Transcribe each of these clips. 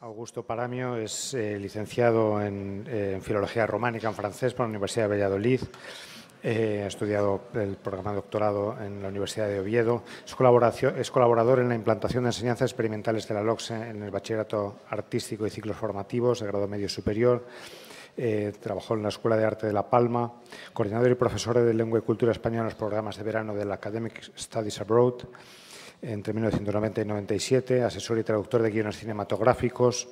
Augusto Paramio es eh, licenciado eh, en, Filología Románica en francés por la Universidad de Valladolid. Eh, ha estudiado el programa de doctorado en la Universidad de Oviedo. Es, colaborador en la implantación de enseñanzas experimentales de la LOCSE en el bachillerato artístico y ciclos formativos de grado medio superior. trabajó en la Escuela de Arte de La Palma, coordinador y profesor de Lengua y Cultura Española en los programas de verano de la Academic Studies Abroad, entre 1990 y 97, asesor y traductor de guiones cinematográficos,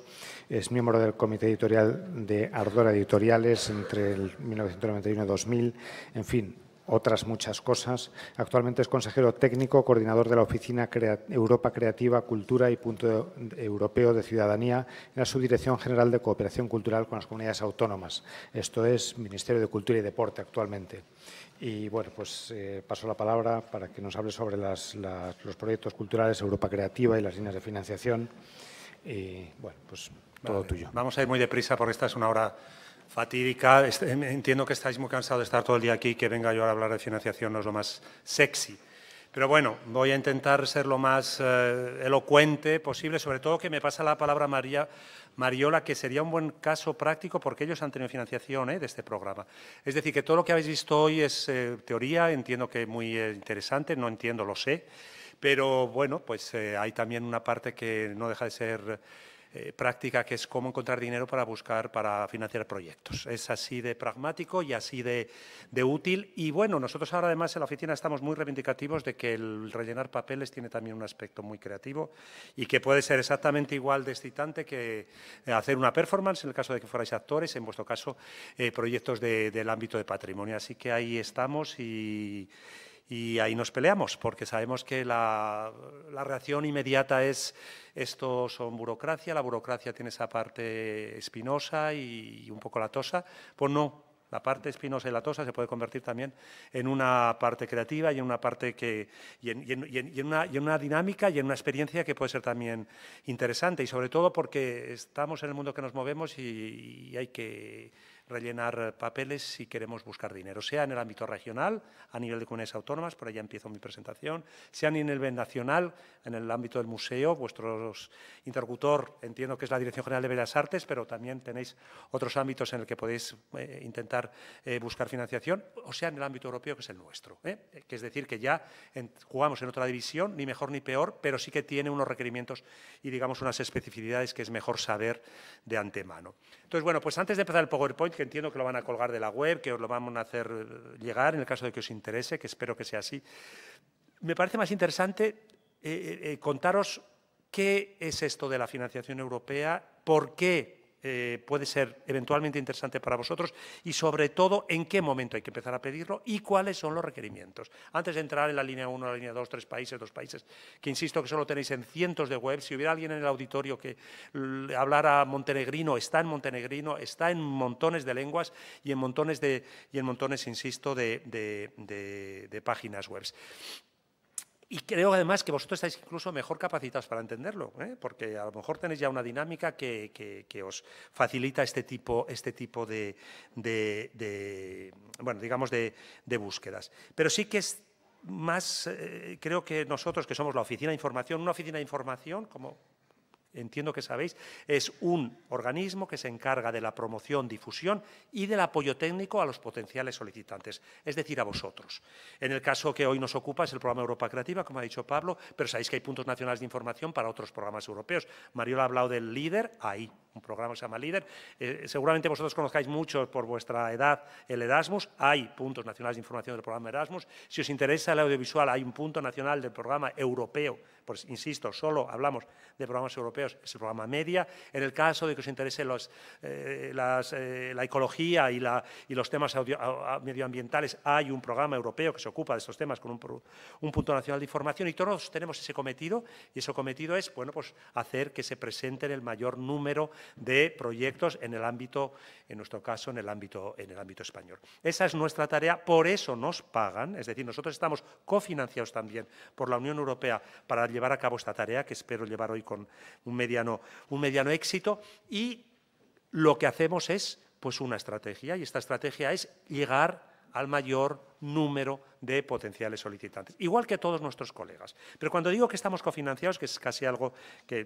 es miembro del comité editorial de Ardora Editoriales entre 1991 y 2000, en fin, otras muchas cosas. Actualmente es consejero técnico, coordinador de la Oficina Europa Creativa, Cultura y Punto Europeo de Ciudadanía en la Subdirección General de Cooperación Cultural con las Comunidades Autónomas. Esto es Ministerio de Cultura y Deporte actualmente. Y bueno, pues eh, paso la palabra para que nos hable sobre los proyectos culturales Europa Creativa y las líneas de financiación. Y bueno, pues todo tuyo. Vamos a ir muy deprisa porque esta es una hora fatídica. Este, em, entiendo que estáis muy cansados de estar todo el día aquí y que venga yo a hablar de financiación no es lo más sexy. Pero bueno, voy a intentar ser lo más eh, elocuente posible, sobre todo que me pasa la palabra María Mariola, que sería un buen caso práctico porque ellos han tenido financiación eh, de este programa. Es decir, que todo lo que habéis visto hoy es eh, teoría, entiendo que es muy interesante, no entiendo, lo sé, pero bueno, pues hay también una parte que no deja de ser eh, práctica que es cómo encontrar dinero para buscar, para financiar proyectos. Es así de pragmático y así de, útil. Y bueno, nosotros ahora además en la oficina estamos muy reivindicativos de que el rellenar papeles tiene también un aspecto muy creativo y que puede ser exactamente igual de excitante que hacer una performance, en el caso de que fuerais actores, en vuestro caso, eh, proyectos del ámbito de patrimonio. Así que ahí estamos y y ahí nos peleamos, porque sabemos que la, la, reacción inmediata es esto son burocracia, la burocracia tiene esa parte espinosa y, un poco latosa. Pues no, la parte espinosa y latosa se puede convertir también en una parte creativa y en una parte que y en, y en, una, y en una, dinámica y en una experiencia que puede ser también interesante y sobre todo porque estamos en el mundo que nos movemos y hay que rellenar eh, papeles si queremos buscar dinero, sea en el ámbito regional, a nivel de comunidades autónomas, por allá empiezo mi presentación, sea el nivel nacional, en el ámbito del museo, vuestro interlocutor entiendo que es la Dirección General de Bellas Artes, pero también tenéis otros ámbitos en el que podéis eh, intentar eh, buscar financiación, o sea en el ámbito europeo, que es el nuestro. Que es decir, que ya jugamos en otra división, ni mejor ni peor, pero sí que tiene unos requerimientos y, digamos, unas especificidades que es mejor saber de antemano. Entonces, bueno, pues antes de empezar el PowerPoint, que entiendo que lo van a colgar de la web, que os lo vamos a hacer eh, llegar en el caso de que os interese, que espero que sea así. Me parece más interesante eh, eh, contaros qué es esto de la financiación europea, por qué eh, puede ser eventualmente interesante para vosotros y sobre todo en qué momento hay que empezar a pedirlo y cuáles son los requerimientos. Antes de entrar en la línea 1, la línea 2, tres países, dos países, que insisto que solo tenéis en cientos de webs, si hubiera alguien en el auditorio que hablara montenegrino, está en montenegrino, está en montones de lenguas y en montones, de, y en montones insisto, de, de páginas webs. Y creo además que vosotros estáis incluso mejor capacitados para entenderlo, ¿eh? porque a lo mejor tenéis ya una dinámica que, os facilita este tipo, este tipo de, bueno, digamos, de, búsquedas. Pero sí que es más, eh, creo que nosotros que somos la oficina de información, una oficina de información, como entiendo que sabéis, es un organismo que se encarga de la promoción, difusión y del apoyo técnico a los potenciales solicitantes, es decir, a vosotros. En el caso que hoy nos ocupa es el programa Europa Creativa, como ha dicho Pablo, pero sabéis que hay puntos nacionales de información para otros programas europeos. Mariola ha hablado del líder, hay un programa que se llama líder. Eh, seguramente vosotros conozcáis mucho por vuestra edad el Erasmus, hay puntos nacionales de información del programa Erasmus. Si os interesa el audiovisual, hay un punto nacional del programa europeo, pues insisto, solo hablamos de programas europeos es el programa Media. En el caso de que os interese eh, eh, la ecología y, los temas medioambientales, hay un programa europeo que se ocupa de estos temas con un, punto nacional de información y todos tenemos ese cometido y ese cometido es bueno, pues, hacer que se presenten el mayor número de proyectos en el ámbito, en nuestro caso, en el ámbito, en el ámbito español. Esa es nuestra tarea, por eso nos pagan, es decir, nosotros estamos cofinanciados también por la Unión Europea para llevar a cabo esta tarea que espero llevar hoy con un mediano, un mediano éxito y lo que hacemos es pues una estrategia y esta estrategia es llegar al mayor número de potenciales solicitantes, igual que todos nuestros colegas. Pero cuando digo que estamos cofinanciados, que es casi algo que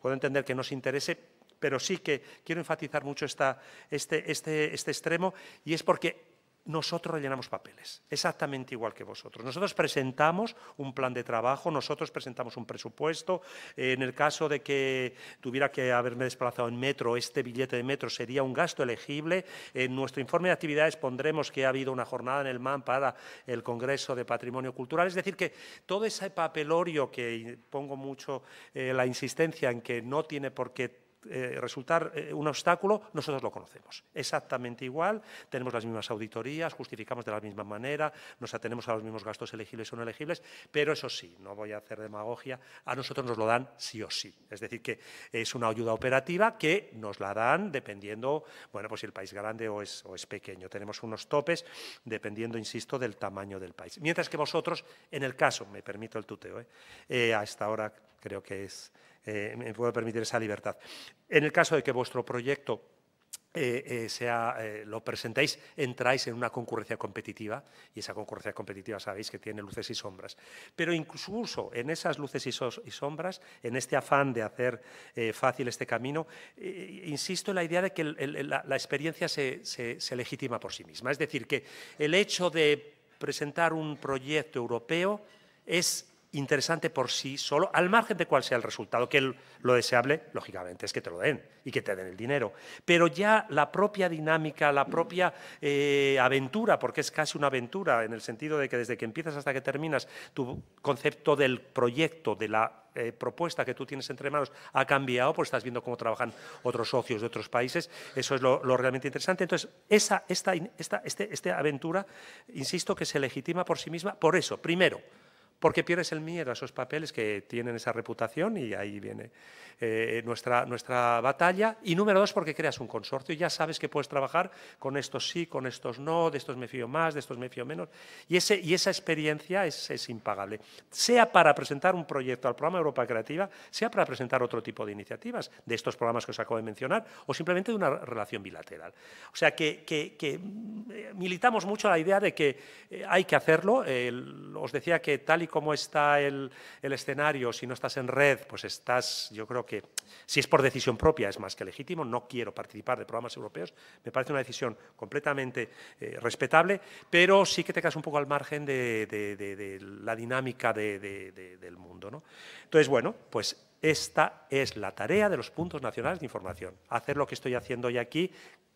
puedo entender que nos interese, pero sí que quiero enfatizar mucho esta, este, este, este extremo, y es porque nosotros rellenamos papeles, exactamente igual que vosotros. Nosotros presentamos un plan de trabajo, nosotros presentamos un presupuesto. Eh, en el caso de que tuviera que haberme desplazado en metro, este billete de metro sería un gasto elegible. En nuestro informe de actividades pondremos que ha habido una jornada en el MAN para el Congreso de Patrimonio Cultural. Es decir, que todo ese papelorio que pongo mucho eh, la insistencia en que no tiene por qué eh, resultar eh, un obstáculo, nosotros lo conocemos. Exactamente igual, tenemos las mismas auditorías, justificamos de la misma manera, nos atenemos a los mismos gastos elegibles o no elegibles, pero eso sí, no voy a hacer demagogia, a nosotros nos lo dan sí o sí. Es decir, que es una ayuda operativa que nos la dan dependiendo, bueno, pues si el país grande o es, es pequeño. Tenemos unos topes dependiendo, insisto, del tamaño del país. Mientras que vosotros, en el caso, me permito el tuteo, eh, a esta hora creo que es eh, me puedo permitir esa libertad. En el caso de que vuestro proyecto eh, eh, sea, lo presentéis, entráis en una concurrencia competitiva y esa concurrencia competitiva sabéis que tiene luces y sombras. Pero incluso en esas luces y, sombras, en este afán de hacer fácil este camino, insisto en la idea de que la, experiencia se legitima por sí misma. Es decir, que el hecho de presentar un proyecto europeo es interesante por sí solo, al margen de cuál sea el resultado, que lo deseable, lógicamente, es que te lo den y que te den el dinero. Pero ya la propia dinámica, la propia eh, aventura, porque es casi una aventura, en el sentido de que desde que empiezas hasta que terminas, tu concepto del proyecto, de la eh, propuesta que tú tienes entre manos ha cambiado, pues estás viendo cómo trabajan otros socios de otros países, eso es lo, realmente interesante. Entonces, esta, esta, este, esta aventura, insisto, que se legitima por sí misma, por eso, primero, porque pierdes el miedo a esos papeles que tienen esa reputación y ahí viene eh, nuestra, nuestra batalla. Y número dos, porque creas un consorcio y ya sabes que puedes trabajar con estos sí, con estos no, de estos me fío más, de estos me fío menos. Y, ese, y esa experiencia es, impagable, sea para presentar un proyecto al programa Europa Creativa, sea para presentar otro tipo de iniciativas, de estos programas que os acabo de mencionar, o simplemente de una relación bilateral. O sea, que, que, eh, militamos mucho la idea de que eh, hay que hacerlo. os decía que tal y cómo está el, escenario, si no estás en red, pues estás, yo creo que, si es por decisión propia, es más que legítimo, no quiero participar de programas europeos, me parece una decisión completamente eh, respetable, pero sí que te quedas un poco al margen de, la dinámica del mundo. Entonces, bueno, pues esta es la tarea de los puntos nacionales de información, hacer lo que estoy haciendo hoy aquí,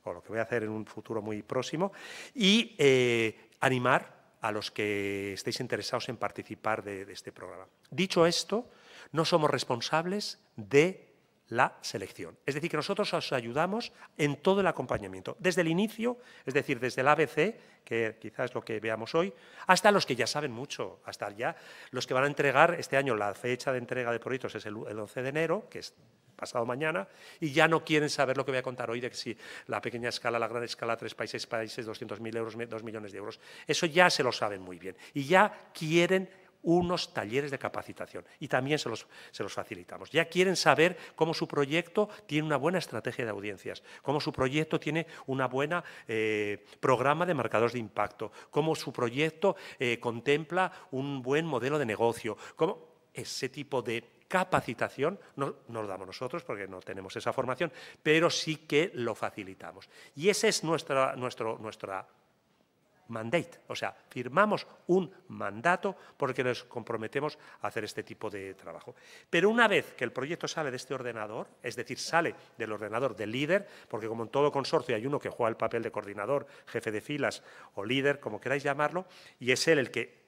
o lo que voy a hacer en un futuro muy próximo, y eh, animar a los que estéis interesados en participar de, de este programa. Dicho esto, no somos responsables de la selección. Es decir, que nosotros os ayudamos en todo el acompañamiento, desde el inicio, es decir, desde el ABC, que quizás es lo que veamos hoy, hasta los que ya saben mucho, hasta ya los que van a entregar este año, la fecha de entrega de proyectos es el 11 de enero, que es pasado mañana, y ya no quieren saber lo que voy a contar hoy de que si la pequeña escala, la gran escala, tres países, países, 200.000 euros, dos millones de euros. Eso ya se lo saben muy bien y ya quieren unos talleres de capacitación y también se los, facilitamos. Ya quieren saber cómo su proyecto tiene una buena estrategia de audiencias, cómo su proyecto tiene un buen eh, programa de marcadores de impacto, cómo su proyecto eh, contempla un buen modelo de negocio, ese tipo de capacitación no, lo damos nosotros porque no tenemos esa formación, pero sí que lo facilitamos. Y esa es nuestra, nuestro, nuestra mandate, o sea, firmamos un mandato porque nos comprometemos a hacer este tipo de trabajo. Pero una vez que el proyecto sale de este ordenador, es decir, sale del ordenador del líder, porque como en todo consorcio hay uno que juega el papel de coordinador, jefe de filas o líder, como queráis llamarlo, y es él el que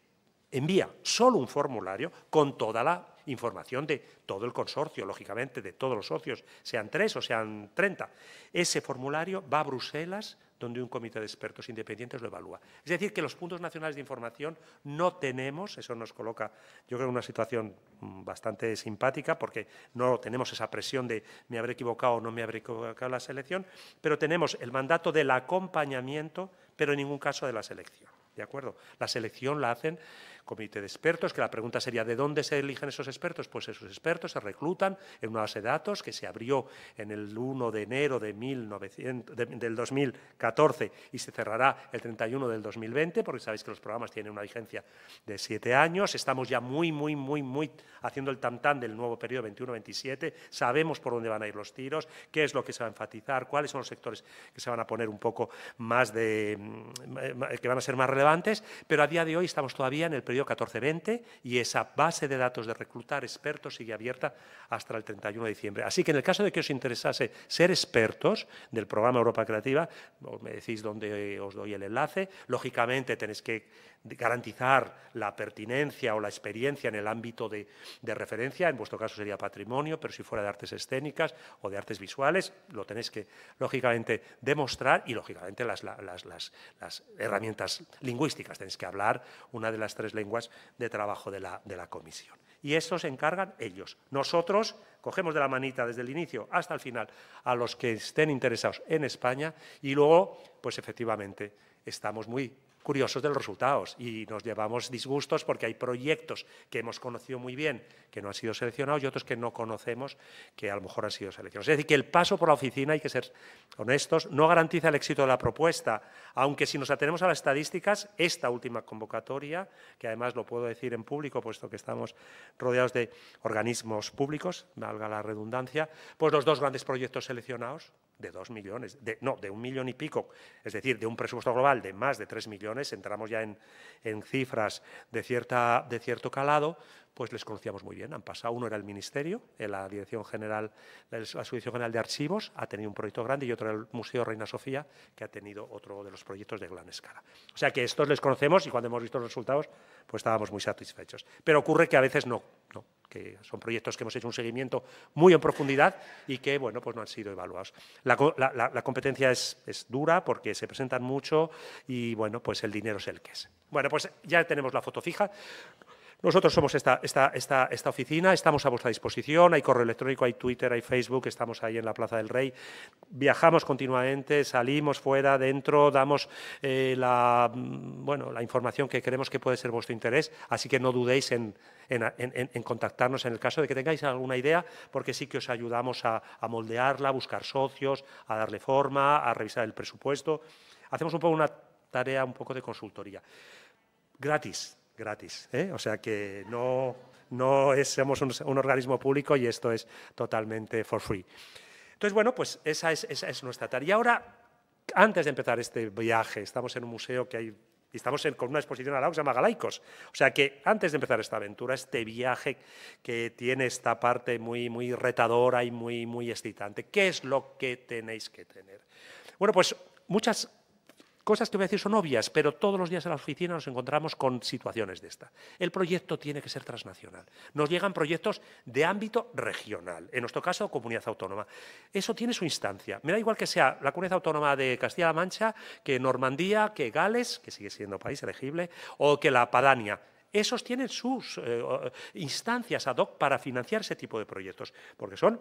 envía solo un formulario con toda la información de todo el consorcio, lógicamente, de todos los socios, sean tres o sean treinta. Ese formulario va a Bruselas, donde un comité de expertos independientes lo evalúa. Es decir, que los puntos nacionales de información no tenemos, eso nos coloca, yo creo, en una situación mm, bastante simpática, porque no tenemos esa presión de me habré equivocado o no me habré equivocado la selección, pero tenemos el mandato del acompañamiento, pero en ningún caso de la selección. ¿De acuerdo? La selección la hacen comité de expertos, que la pregunta sería ¿de dónde se eligen esos expertos? Pues esos expertos se reclutan en una base de datos que se abrió en el 1 de enero de 1900, del 2014 y se cerrará el 31 del 2020, porque sabéis que los programas tienen una vigencia de siete años. Estamos ya muy, muy, muy, muy haciendo el tantán del nuevo periodo 21-27. Sabemos por dónde van a ir los tiros, qué es lo que se va a enfatizar, cuáles son los sectores que se van a poner un poco más de... Mm, eh, que van a ser más relevantes, pero a día de hoy estamos todavía en el periodo 14-20 y esa base de datos de reclutar expertos sigue abierta hasta el 31 de diciembre. Así que en el caso de que os interesase ser expertos del programa Europa Creativa, me decís dónde os doy el enlace, lógicamente tenéis que garantizar la pertinencia o la experiencia en el ámbito de, referencia, en vuestro caso sería patrimonio, pero si fuera de artes escénicas o de artes visuales, lo tenéis que, lógicamente, demostrar y, lógicamente, las, herramientas lingüísticas. Tenéis que hablar una de las tres lenguas de trabajo de la, de la comisión. Y eso se encargan ellos. Nosotros cogemos de la manita desde el inicio hasta el final a los que estén interesados en España y luego, pues efectivamente, estamos muy curiosos de los resultados y nos llevamos disgustos porque hay proyectos que hemos conocido muy bien que no han sido seleccionados y otros que no conocemos que a lo mejor han sido seleccionados. Es decir, que el paso por la oficina, hay que ser honestos, no garantiza el éxito de la propuesta, aunque si nos atenemos a las estadísticas, esta última convocatoria, que además lo puedo decir en público, puesto que estamos rodeados de organismos públicos, valga la redundancia, pues los dos grandes proyectos seleccionados, de dos millones, de, no, de un millón y pico, es decir, de un presupuesto global de más de tres millones, entramos ya en, cifras de, cierta, de cierto calado, pues les conocíamos muy bien. Han pasado, uno era el Ministerio, la Dirección General, la Subdirección General de Archivos, ha tenido un proyecto grande, y otro era el Museo Reina Sofía, que ha tenido otro de los proyectos de gran escala. O sea que estos les conocemos y cuando hemos visto los resultados, pues estábamos muy satisfechos. Pero ocurre que a veces no, no que son proyectos que hemos hecho un seguimiento muy en profundidad y que, bueno, pues no han sido evaluados. La, competencia es, es, dura porque se presentan mucho y, bueno, pues el dinero es el que es. Bueno, pues ya tenemos la foto fija. Nosotros somos esta, esta, oficina, estamos a vuestra disposición, hay correo electrónico, hay Twitter, hay Facebook, estamos ahí en la Plaza del Rey, viajamos continuamente, salimos fuera, dentro, damos eh, mm, la, información que creemos que puede ser vuestro interés, así que no dudéis en, contactarnos en el caso de que tengáis alguna idea, porque sí que os ayudamos a, a moldearla, a buscar socios, a darle forma, a revisar el presupuesto. Hacemos un poco una tarea un poco de consultoría. Gratis, gratis. ¿eh? O sea que no, no somos un, organismo público y esto es totalmente for free. Entonces, bueno, pues esa es, es nuestra tarea. Y ahora, antes de empezar este viaje, estamos en un museo que hay y estamos con una exposición al lado que se llama Galaicos. O sea que antes de empezar esta aventura, este viaje que tiene esta parte muy, muy retadora y muy, muy excitante, ¿qué es lo que tenéis que tener? Bueno, pues muchas Cosas que voy a decir son obvias, pero todos los días en la oficina nos encontramos con situaciones de esta. El proyecto tiene que ser transnacional. Nos llegan proyectos de ámbito regional, en nuestro caso comunidad autónoma. Eso tiene su instancia. Me da igual que sea la comunidad autónoma de Castilla-La Mancha, que Normandía, que Gales, que sigue siendo país elegible, o que la Padania. Esos tienen sus eh, eh, instancias ad hoc para financiar ese tipo de proyectos, porque son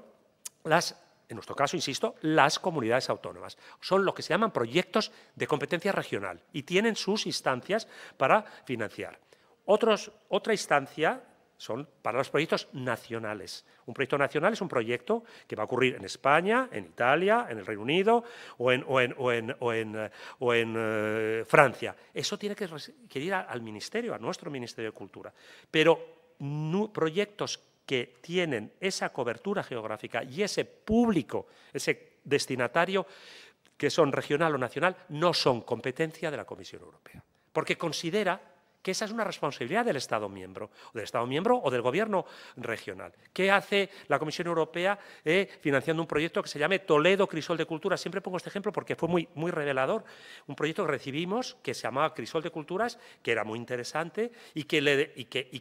las en nuestro caso, insisto, las comunidades autónomas. Son lo que se llaman proyectos de competencia regional y tienen sus instancias para financiar. otra instancia son para los proyectos nacionales. Un proyecto nacional es un proyecto que va a ocurrir en España, en Italia, en el Reino Unido o en, o en, eh, Francia. Eso tiene que, ir al Ministerio, a nuestro Ministerio de Cultura. Pero proyectos que tienen esa cobertura geográfica y ese público, ese destinatario, que son regional o nacional, no son competencia de la Comisión Europea. Porque considera que esa es una responsabilidad del Estado miembro, o del Estado miembro o del Gobierno regional. ¿Qué hace la Comisión Europea eh, financiando un proyecto que se llame Toledo Crisol de Culturas? Siempre pongo este ejemplo porque fue muy, revelador. Un proyecto que recibimos que se llamaba Crisol de Culturas, que era muy interesante y y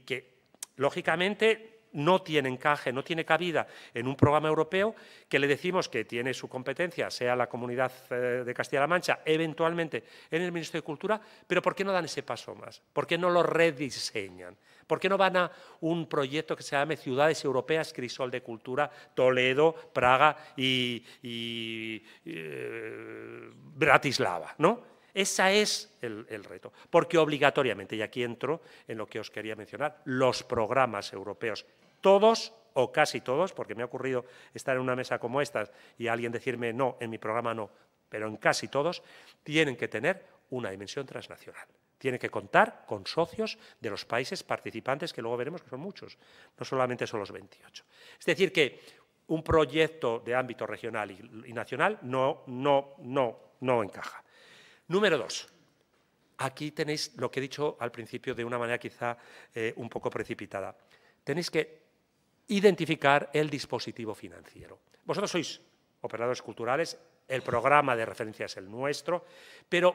que lógicamente, no tiene encaje, no tiene cabida en un programa europeo que le decimos que tiene su competencia, sea la Comunidad eh, de Castilla-La Mancha, eventualmente en el Ministerio de Cultura, pero ¿por qué no dan ese paso más? ¿Por qué no lo rediseñan? ¿Por qué no van a un proyecto que se llame Ciudades Europeas Crisol de Cultura, Toledo, Praga y, y eh, Bratislava? ¿no? Ese es el, reto. Porque obligatoriamente, y aquí entro en lo que os quería mencionar, los programas europeos, todos o casi todos, porque me ha ocurrido estar en una mesa como esta y alguien decirme no, en mi programa no, pero en casi todos, tienen que tener una dimensión transnacional. Tiene que contar con socios de los países participantes, que luego veremos que son muchos, no solamente son los 28. Es decir, que un proyecto de ámbito regional y, y nacional no, no, no, no encaja. Número dos. Aquí tenéis lo que he dicho al principio de una manera quizá eh, un poco precipitada. Tenéis que identificar el dispositivo financiero. Vosotros sois operadores culturales, el programa de referencia es el nuestro, pero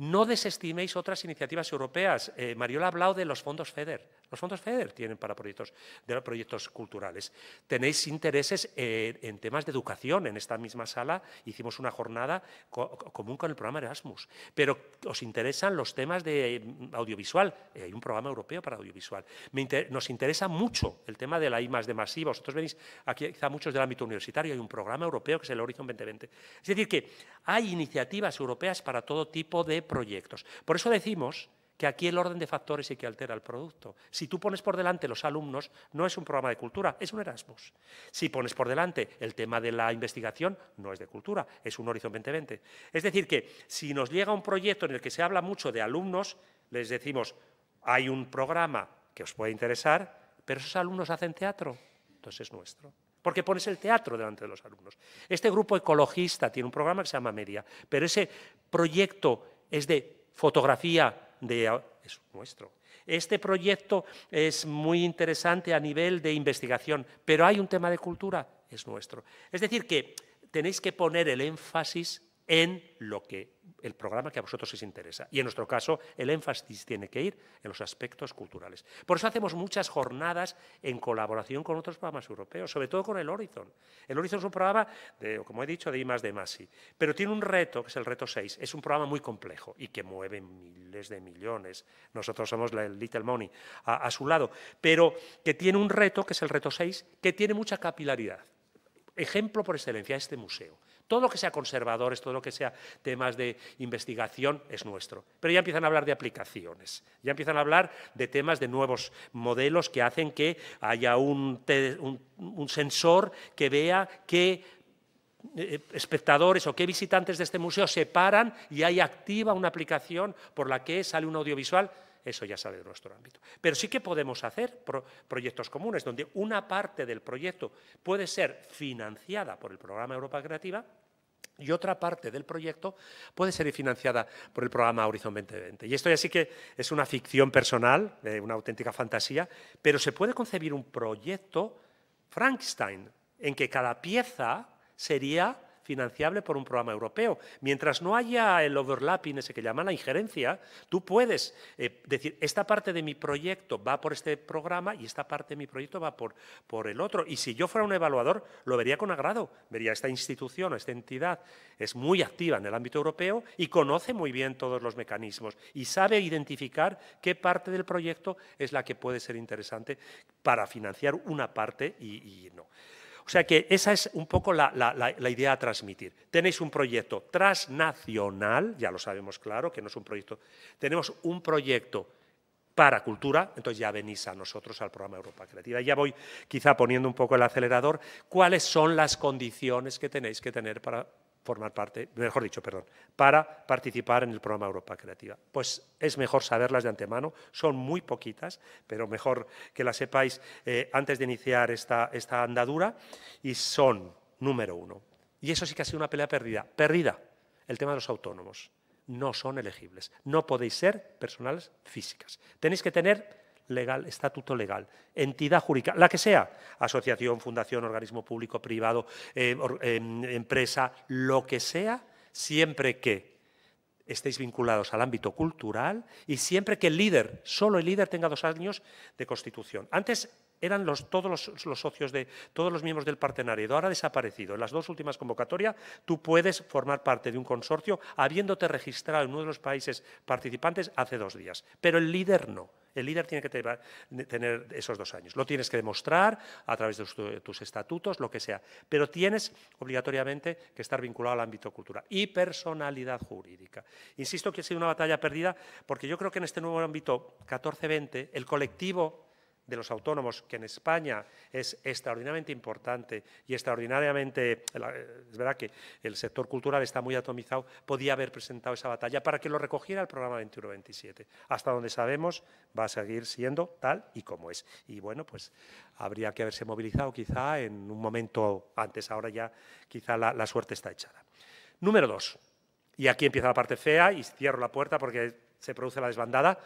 no desestiméis otras iniciativas europeas. Eh, Mariola ha hablado de los fondos FEDER. Los fondos FEDER tienen para proyectos, de proyectos culturales. Tenéis intereses en, temas de educación. En esta misma sala hicimos una jornada común con el programa Erasmus. Pero os interesan los temas de mm, audiovisual. Eh, hay un programa europeo para audiovisual. nos interesa mucho el tema de la I más de masiva. Vosotros venís aquí, quizá muchos del ámbito universitario, hay un programa europeo que es el Horizon 2020. Es decir, que hay iniciativas europeas para todo tipo de proyectos. Por eso decimos que aquí el orden de factores y que altera el producto. Si tú pones por delante los alumnos, no es un programa de cultura, es un Erasmus. Si pones por delante el tema de la investigación, no es de cultura, es un Horizon 2020. Es decir, que si nos llega un proyecto en el que se habla mucho de alumnos, les decimos, hay un programa que os puede interesar, pero esos alumnos hacen teatro, entonces es nuestro porque pones el teatro delante de los alumnos. Este grupo ecologista tiene un programa que se llama Media, pero ese proyecto es de fotografía, es nuestro. Este proyecto es muy interesante a nivel de investigación, pero hay un tema de cultura, es nuestro. Es decir, que tenéis que poner el énfasis en lo que el programa que a vosotros os interesa. Y en nuestro caso, el énfasis tiene que ir en los aspectos culturales. Por eso hacemos muchas jornadas en colaboración con otros programas europeos, sobre todo con el Horizon. El Horizon es un programa, como he dicho, de I más de Masi, pero tiene un reto, que es el reto 6. Es un programa muy complejo y que mueve miles de millones. Nosotros somos el Little Money a, a su lado, pero que tiene un reto, que es el reto 6, que tiene mucha capilaridad. Ejemplo por excelencia, este museo. Todo lo que sea conservadores, todo lo que sea temas de investigación es nuestro. Pero ya empiezan a hablar de aplicaciones, ya empiezan a hablar de temas de nuevos modelos que hacen que haya un, sensor que vea qué eh, espectadores o qué visitantes de este museo se paran y ahí activa una aplicación por la que sale un audiovisual eso ya sale de nuestro ámbito. Pero sí que podemos hacer proyectos comunes donde una parte del proyecto puede ser financiada por el programa Europa Creativa y otra parte del proyecto puede ser financiada por el programa Horizon 2020. Y esto ya sí que es una ficción personal, eh, una auténtica fantasía, pero se puede concebir un proyecto Frankenstein en que cada pieza sería financiable por un programa europeo. Mientras no haya el overlapping, ese que llaman la injerencia, tú puedes eh, decir, esta parte de mi proyecto va por este programa y esta parte de mi proyecto va por, por el otro. Y si yo fuera un evaluador, lo vería con agrado. Vería, esta institución, esta entidad es muy activa en el ámbito europeo y conoce muy bien todos los mecanismos y sabe identificar qué parte del proyecto es la que puede ser interesante para financiar una parte y no. O sea que esa es un poco la, idea a transmitir. Tenéis un proyecto transnacional, ya lo sabemos claro, que no es un proyecto. Tenemos un proyecto para cultura, entonces ya venís a nosotros al programa Europa Creativa. Ya voy quizá poniendo un poco el acelerador. ¿Cuáles son las condiciones que tenéis que tener para formar parte, mejor dicho, perdón, para participar en el programa Europa Creativa. Pues es mejor saberlas de antemano, son muy poquitas, pero mejor que las sepáis eh, antes de iniciar esta, esta andadura y son número uno. Y eso sí que ha sido una pelea perdida, perdida, el tema de los autónomos. No son elegibles, no podéis ser personales físicas. Tenéis que tener legal, estatuto legal, entidad jurídica, la que sea, asociación, fundación, organismo público, privado, eh, em, empresa, lo que sea, siempre que estéis vinculados al ámbito cultural y siempre que el líder, solo el líder, tenga dos años de constitución. Antes eran los, todos los, socios de todos los miembros del partenariado, ahora ha desaparecido. En las dos últimas convocatorias tú puedes formar parte de un consorcio habiéndote registrado en uno de los países participantes hace dos días, pero el líder no. El líder tiene que tener esos dos años. Lo tienes que demostrar a través de tus estatutos, lo que sea, pero tienes obligatoriamente que estar vinculado al ámbito cultural y personalidad jurídica. Insisto que ha sido una batalla perdida porque yo creo que en este nuevo ámbito 14-20 el colectivo de los autónomos, que en España es extraordinariamente importante y extraordinariamente, es verdad que el sector cultural está muy atomizado, podía haber presentado esa batalla para que lo recogiera el programa 21-27. Hasta donde sabemos va a seguir siendo tal y como es. Y bueno, pues habría que haberse movilizado quizá en un momento antes, ahora ya quizá la, la suerte está echada. Número dos, y aquí empieza la parte fea y cierro la puerta porque se produce la desbandada,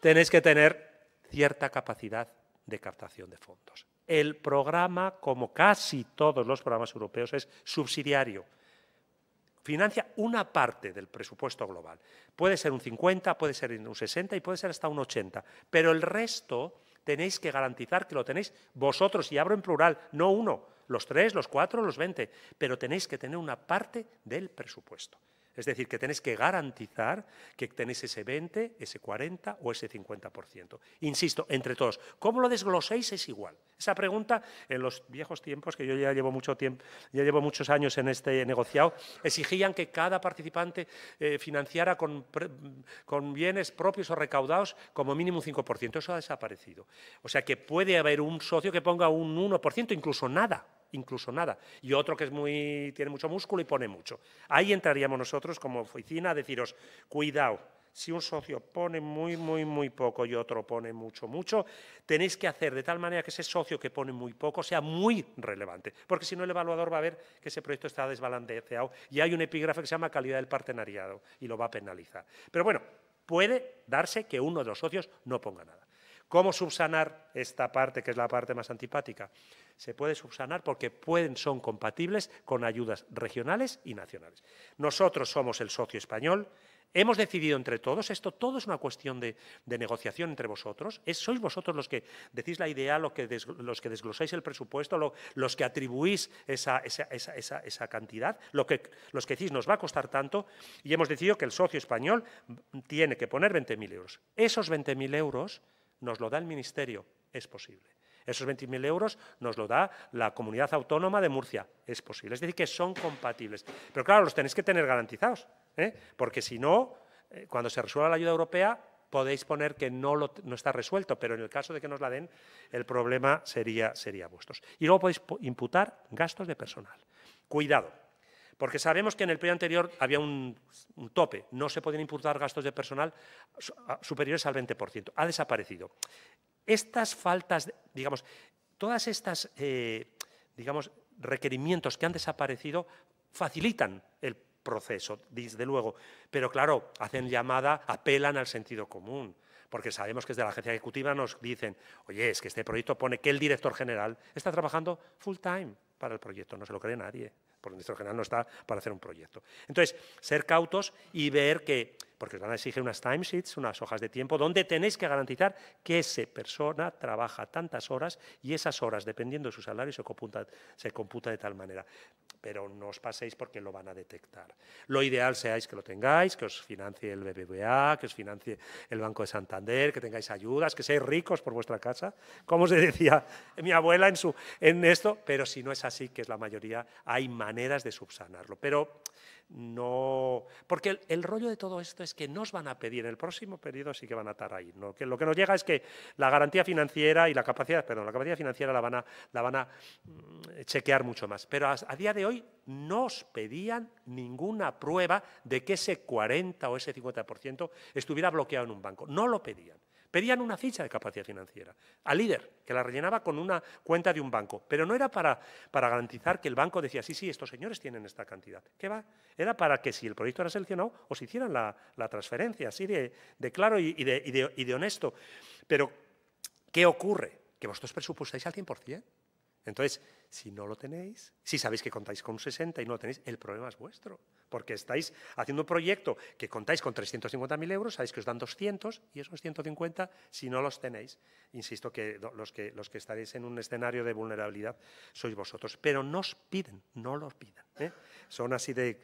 tenéis que tener cierta capacidad de captación de fondos. El programa, como casi todos los programas europeos, es subsidiario. Financia una parte del presupuesto global. Puede ser un 50, puede ser un 60 y puede ser hasta un 80. Pero el resto tenéis que garantizar que lo tenéis vosotros, y abro en plural, no uno, los tres, los cuatro, los veinte, pero tenéis que tener una parte del presupuesto. Es decir, que tenés que garantizar que tenés ese 20, ese 40 o ese 50%. Insisto, entre todos. ¿Cómo lo desgloséis es igual? Esa pregunta, en los viejos tiempos, que yo ya llevo mucho tiempo, ya llevo muchos años en este negociado, exigían que cada participante eh, financiara con, con bienes propios o recaudados como mínimo un 5%. Eso ha desaparecido. O sea que puede haber un socio que ponga un 1%, incluso nada incluso nada. Y otro que es muy, tiene mucho músculo y pone mucho. Ahí entraríamos nosotros como oficina a deciros, cuidado, si un socio pone muy, muy, muy poco y otro pone mucho, mucho, tenéis que hacer de tal manera que ese socio que pone muy poco sea muy relevante, porque si no el evaluador va a ver que ese proyecto está desbalanceado y hay un epígrafe que se llama calidad del partenariado y lo va a penalizar. Pero bueno, puede darse que uno de los socios no ponga nada. ¿Cómo subsanar esta parte, que es la parte más antipática? Se puede subsanar porque pueden, son compatibles con ayudas regionales y nacionales. Nosotros somos el socio español, Hemos decidido entre todos, esto todo es una cuestión de, negociación entre vosotros, sois vosotros los que decís la idea, los que, los que desglosáis el presupuesto, los que atribuís esa, cantidad, lo que, los que decís nos va a costar tanto, y hemos decidido que el socio español tiene que poner 20.000 euros. Esos 20.000 euros nos lo da el Ministerio, es posible. Esos 20.000 euros nos lo da la comunidad autónoma de Murcia. Es posible. Es decir, que son compatibles. Pero claro, los tenéis que tener garantizados, ¿eh? porque si no, eh, cuando se resuelva la ayuda europea, podéis poner que no, está resuelto, pero en el caso de que nos la den, el problema sería, sería vuestros. Y luego podéis imputar gastos de personal. Cuidado. Porque sabemos que en el periodo anterior había un, tope, no se podían imputar gastos de personal superiores al 20%. Ha desaparecido. Estas faltas, digamos, todas estas, eh, digamos, requerimientos que han desaparecido facilitan el proceso, desde luego. Pero claro, hacen llamada, apelan al sentido común, porque sabemos que desde la agencia ejecutiva nos dicen, oye, es que este proyecto pone que el director general está trabajando full time para el proyecto, no se lo cree nadie el general no está para hacer un proyecto. Entonces, ser cautos y ver que, porque os van a exigir unas timesheets, unas hojas de tiempo, donde tenéis que garantizar que esa persona trabaja tantas horas y esas horas, dependiendo de su salario, se computa de tal manera pero no os paséis porque lo van a detectar. Lo ideal seáis que lo tengáis, que os financie el BBVA, que os financie el Banco de Santander, que tengáis ayudas, que seáis ricos por vuestra casa, como se decía mi abuela en, su, en esto, pero si no es así, que es la mayoría, hay maneras de subsanarlo. Pero no... Porque el, rollo de todo esto es que nos van a pedir, en el próximo periodo sí que van a estar ahí. lo que nos llega es que la garantía financiera y la capacidad, perdón, la capacidad financiera la van a, la mm, chequear mucho más. Pero a, día de hoy no pedían ninguna prueba de que ese 40 o ese 50% estuviera bloqueado en un banco. No lo pedían. Pedían una ficha de capacidad financiera al líder, que la rellenaba con una cuenta de un banco, pero no era para, para garantizar que el banco decía, sí, sí, estos señores tienen esta cantidad. ¿Qué va? Era para que si el proyecto era seleccionado, os hicieran la, la transferencia, así de, claro y, de, honesto. Pero, ¿qué ocurre? Que vosotros presupuestáis al 100%. Entonces, si no lo tenéis, si sabéis que contáis con un 60 y no lo tenéis, el problema es vuestro. Porque estáis haciendo un proyecto que contáis con 350.000 euros, sabéis que os dan 200 y esos 150 si no los tenéis. Insisto que los, que los que estaréis en un escenario de vulnerabilidad sois vosotros. Pero no os piden, no los pidan. ¿eh? Son así de,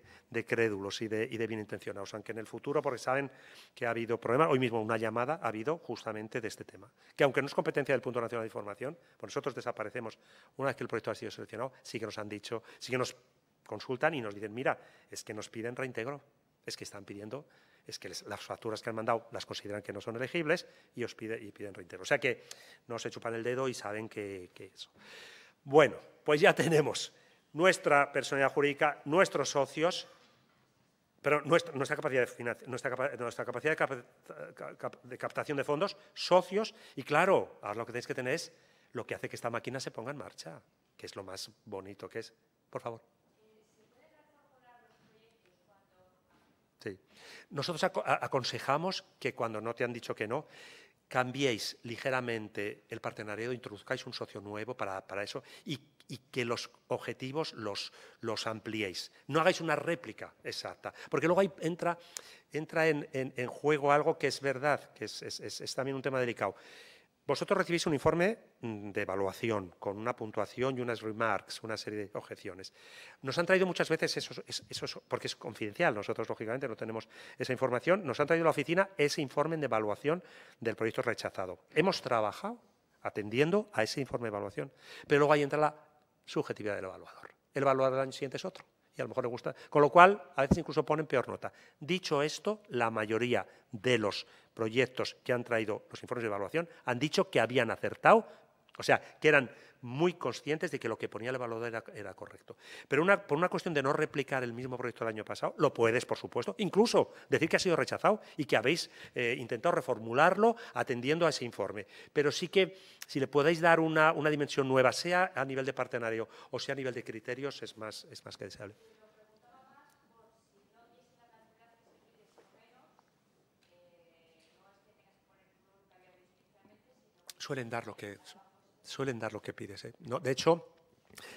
crédulos y de, y de bien intencionados, aunque en el futuro, porque saben que ha habido problemas, hoy mismo una llamada ha habido justamente de este tema. Que aunque no es competencia del Punto Nacional de Información, pues nosotros desaparecemos una vez que el proyecto sido seleccionado, sí que nos han dicho, sí que nos consultan y nos dicen, mira, es que nos piden reintegro, es que están pidiendo, es que las facturas que han mandado las consideran que no son elegibles y os pide, y piden reintegro. O sea que no se chupan el dedo y saben que, eso. Bueno, pues ya tenemos nuestra personalidad jurídica, nuestros socios, pero nuestra, capacidad, de, nuestra, nuestra capacidad de, de, captación de fondos, socios, y claro, ahora lo que tenéis que tener es lo que hace que esta máquina se ponga en marcha que es lo más bonito que es. Por favor. Nosotros aconsejamos que cuando no te han dicho que no, cambiéis ligeramente el partenariado, introduzcáis un socio nuevo para, eso y, que los objetivos los, los, ampliéis. No hagáis una réplica exacta, porque luego entra, entra en, juego algo que es verdad, que es también un tema delicado. Vosotros recibís un informe mm, de evaluación con una puntuación y unas remarks, una serie de objeciones. Nos han traído muchas veces eso porque es confidencial, nosotros lógicamente no tenemos esa información, nos han traído a la oficina ese informe de evaluación del proyecto rechazado. Hemos trabajado atendiendo a ese informe de evaluación, pero luego ahí entra la subjetividad del evaluador. El evaluador del año siguiente es otro y a lo mejor le gusta. Con lo cual, a veces incluso ponen peor nota. Dicho esto, la mayoría de los proyectos que han traído los informes de evaluación han dicho que habían acertado, o sea, que eran muy conscientes de que lo que ponía el evaluador era, correcto. Pero por una cuestión de no replicar el mismo proyecto del año pasado, lo puedes, por supuesto, incluso decir que ha sido rechazado y que habéis eh, intentado reformularlo atendiendo a ese informe. Pero sí que si le podéis dar una, dimensión nueva, sea a nivel de partenario o sea a nivel de criterios, es más, es más que deseable. suelen dar lo que, suelen dar lo que pides. ¿eh? No, de hecho,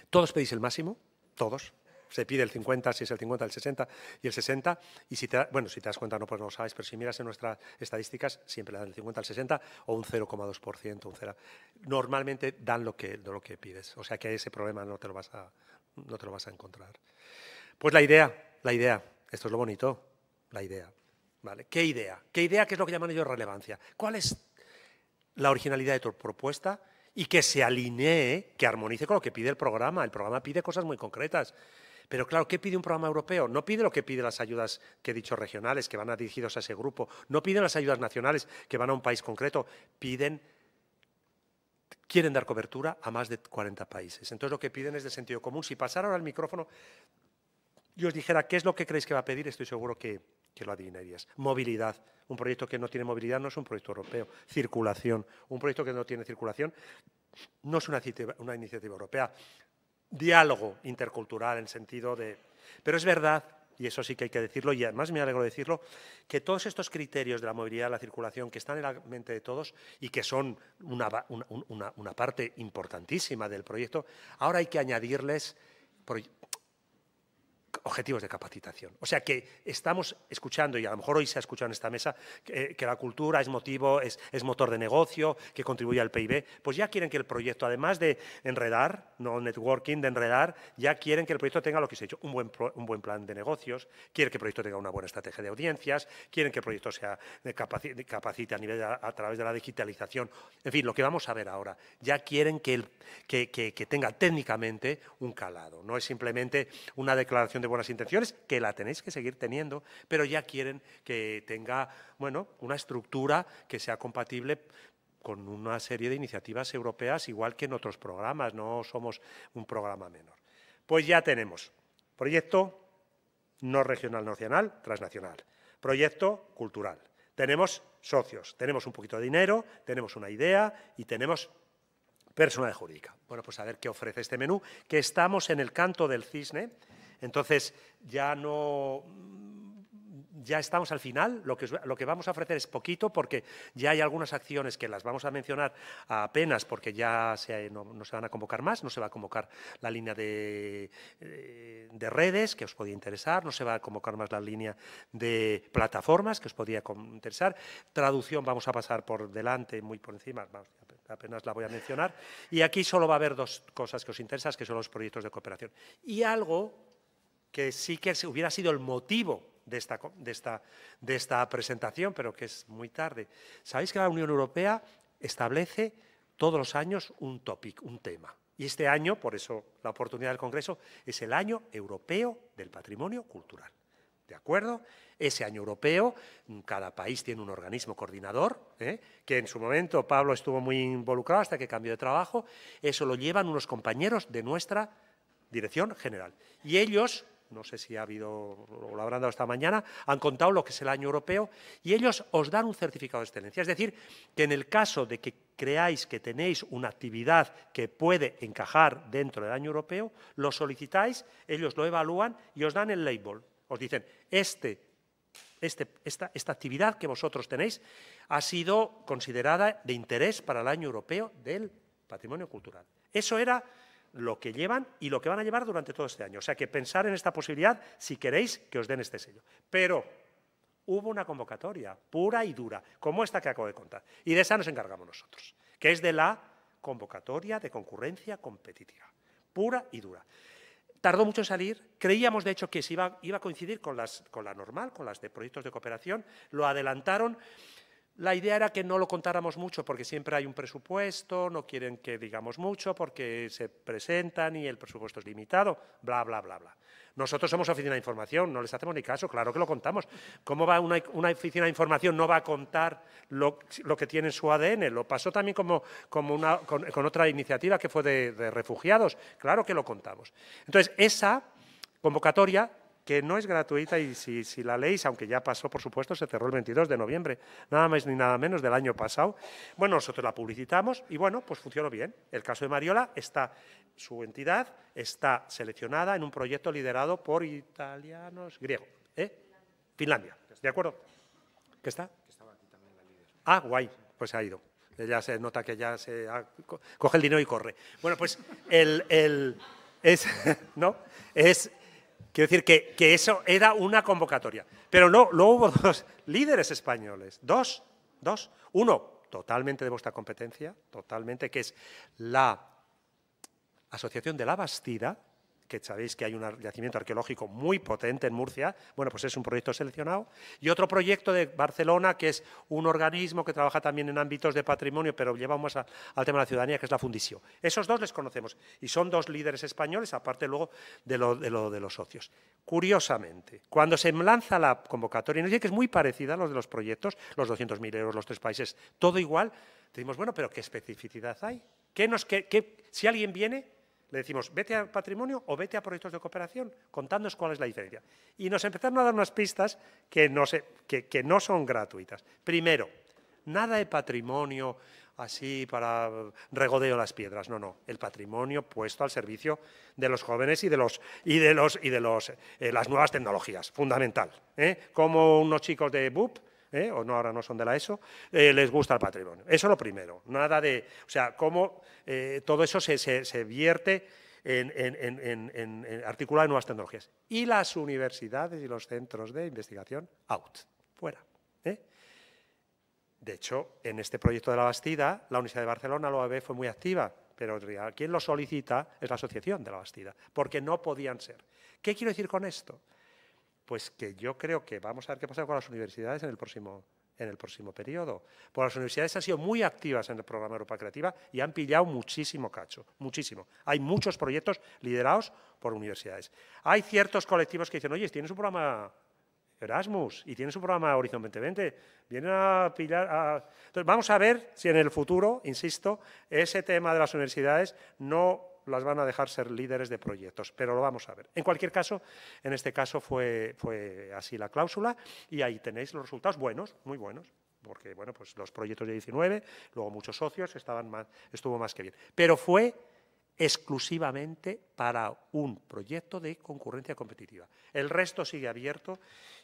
todos pedís el máximo, todos. Se pide el 50, si es el 50, el 60 y el 60. Y si te, bueno, si te das cuenta, no, pues no lo sabes, pero si miras en nuestras estadísticas, siempre dan el 50 al 60 o un 0,2%, un 0. Normalmente dan lo que, lo que pides. O sea que ese problema no te lo vas a, no te lo vas a encontrar. Pues la idea, la idea. Esto es lo bonito, la idea. ¿Vale? ¿Qué idea? ¿Qué idea? ¿Qué es lo que llaman ellos relevancia? ¿Cuál es la originalidad de tu propuesta y que se alinee, que armonice con lo que pide el programa. El programa pide cosas muy concretas. Pero claro, ¿qué pide un programa europeo? No pide lo que pide las ayudas que he dicho regionales, que van dirigidos a ese grupo. No piden las ayudas nacionales, que van a un país concreto. Piden, quieren dar cobertura a más de 40 países. Entonces lo que piden es de sentido común. Si pasara ahora el micrófono, yo os dijera, ¿qué es lo que creéis que va a pedir? Estoy seguro que que lo adivinarías. Movilidad. Un proyecto que no tiene movilidad no es un proyecto europeo. Circulación. Un proyecto que no tiene circulación no es una, iniciativa europea. Diálogo intercultural en sentido de... Pero es verdad, y eso sí que hay que decirlo, y además me alegro de decirlo, que todos estos criterios de la movilidad, la circulación, que están en la mente de todos y que son una parte importantísima del proyecto, ahora hay que añadirles objetivos de capacitación. O sea que estamos escuchando, y a lo mejor hoy se ha escuchado en esta mesa, que, la cultura es motivo, es, motor de negocio, que contribuye al PIB. Pues ya quieren que el proyecto, además de enredar, no networking, de enredar, ya quieren que el proyecto tenga lo que se ha hecho, un buen, un buen plan de negocios, quieren que el proyecto tenga una buena estrategia de audiencias, quieren que el proyecto sea eh, capacite, a, nivel, a, través de la digitalización. En fin, lo que vamos a ver ahora. Ya quieren que, el, que tenga técnicamente un calado. No es simplemente una declaración de buenas intenciones, que la tenéis que seguir teniendo, pero ya quieren que tenga, bueno, una estructura que sea compatible con una serie de iniciativas europeas, igual que en otros programas, no somos un programa menor. Pues ya tenemos proyecto no regional nacional, transnacional, proyecto cultural. Tenemos socios, tenemos un poquito de dinero, tenemos una idea y tenemos personalidad jurídica. Bueno, pues a ver qué ofrece este menú, que estamos en el canto del cisne, entonces, ya no ya estamos al final, lo que, lo que, vamos a ofrecer es poquito porque ya hay algunas acciones que las vamos a mencionar apenas porque ya no, se van a convocar más, no se va a convocar la línea eh, de, redes que os podía interesar, no se va a convocar más la línea de plataformas que os podría interesar, traducción vamos a pasar por delante, muy por encima, apenas la voy a mencionar, y aquí solo va a haber dos cosas que os interesan, que son los proyectos de cooperación. Y algo que sí que hubiera sido el motivo de esta, presentación, pero que es muy tarde. Sabéis que la Unión Europea establece todos los años un topic, un tema. Y este año, por eso la oportunidad del Congreso, es el Año Europeo del Patrimonio Cultural. ¿De acuerdo? Ese año europeo, cada país tiene un organismo coordinador, ¿eh? que en su momento Pablo estuvo muy involucrado hasta que cambió de trabajo, eso lo llevan unos compañeros de nuestra dirección general. Y ellos no sé si ha habido, o lo habrán dado esta mañana, han contado lo que es el año europeo y ellos os dan un certificado de excelencia. Es decir, que en el caso de que creáis que tenéis una actividad que puede encajar dentro del año europeo, lo solicitáis, ellos lo evalúan y os dan el label. Os dicen, este, este, esta, esta actividad que vosotros tenéis ha sido considerada de interés para el año europeo del patrimonio cultural. Eso era lo que llevan y lo que van a llevar durante todo este año. O sea que pensar en esta posibilidad si queréis que os den este sello. Pero hubo una convocatoria pura y dura, como esta que acabo de contar. Y de esa nos encargamos nosotros, que es de la convocatoria de concurrencia competitiva, pura y dura. Tardó mucho en salir, creíamos de hecho que se iba, iba a coincidir con las, con la normal, con las de proyectos de cooperación, lo adelantaron. La idea era que no lo contáramos mucho porque siempre hay un presupuesto, no quieren que digamos mucho porque se presentan y el presupuesto es limitado, bla, bla, bla, bla. Nosotros somos oficina de información, no les hacemos ni caso, claro que lo contamos. ¿Cómo va una, oficina de información? No va a contar lo, que tiene en su ADN. Lo pasó también como, con, otra iniciativa que fue de refugiados. Claro que lo contamos. Entonces, esa convocatoria que no es gratuita y si, la leéis, aunque ya pasó, por supuesto, se cerró el 22 de noviembre, nada más ni nada menos del año pasado. Bueno, nosotros la publicitamos y bueno, pues funcionó bien. El caso de Mariola está, su entidad está seleccionada en un proyecto liderado por italianos, griegos, ¿eh? Finlandia, ¿de acuerdo? ¿Qué está? Ah, guay, pues se ha ido. Ya se nota que ya se coge el dinero y corre. Bueno, pues el, el es, ¿no? Es Quiero decir que, eso era una convocatoria. Pero no, luego hubo dos líderes españoles, dos, dos. Uno, totalmente de vuestra competencia, totalmente, que es la Asociación de la Bastida, que sabéis que hay un yacimiento arqueológico muy potente en Murcia, bueno, pues es un proyecto seleccionado, y otro proyecto de Barcelona, que es un organismo que trabaja también en ámbitos de patrimonio, pero llevamos al tema de la ciudadanía, que es la fundición. Esos dos les conocemos, y son dos líderes españoles, aparte luego de lo de, los socios. Curiosamente, cuando se lanza la convocatoria, y nos dice que es muy parecida a los de los proyectos, los 200.000 euros, los tres países, todo igual, decimos, bueno, pero ¿qué especificidad hay? ¿Qué nos, si alguien viene, le decimos, vete al patrimonio o vete a proyectos de cooperación, contándonos cuál es la diferencia. Y nos empezaron a dar unas pistas que no, son gratuitas. Primero, nada de patrimonio así para regodeo las piedras. No, no. El patrimonio puesto al servicio de los jóvenes y de los y de los y de los eh, las nuevas tecnologías. Fundamental. ¿eh? Como unos chicos de BUP ¿eh? o no ahora no son de la ESO, eh, les gusta el patrimonio. Eso es lo primero. Nada de, o sea, cómo eh, todo eso se, vierte en, en, articular nuevas tecnologías. Y las universidades y los centros de investigación, out, fuera. De hecho, en este proyecto de la Bastida, la Universidad de Barcelona, la OAB, fue muy activa, pero quien lo solicita es la Asociación de la Bastida, porque no podían ser. ¿Qué quiero decir con esto? pues que yo creo que vamos a ver qué pasa con las universidades en el próximo en el próximo periodo. Pues las universidades han sido muy activas en el programa Europa Creativa y han pillado muchísimo cacho, muchísimo. Hay muchos proyectos liderados por universidades. Hay ciertos colectivos que dicen, oye, tienes un programa Erasmus y tienes un programa Horizon 2020, vienen a pillar... Entonces, vamos a ver si en el futuro, insisto, ese tema de las universidades no las van a dejar ser líderes de proyectos, pero lo vamos a ver. En cualquier caso, en este caso fue, así la cláusula y ahí tenéis los resultados buenos, muy buenos porque bueno, pues los proyectos de 19, luego muchos socios, estaban más, estuvo más que bien. Pero fue exclusivamente para un proyecto de concurrencia competitiva. El resto sigue abierto